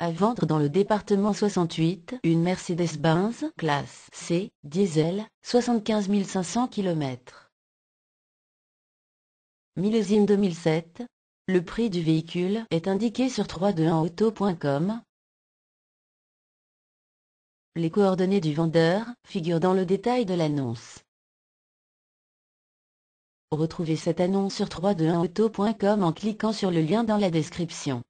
À vendre dans le département 68, une Mercedes-Benz classe C, diesel, 75 500 km. Millésime 2007. Le prix du véhicule est indiqué sur 321auto.com. Les coordonnées du vendeur figurent dans le détail de l'annonce. Retrouvez cette annonce sur 321auto.com en cliquant sur le lien dans la description.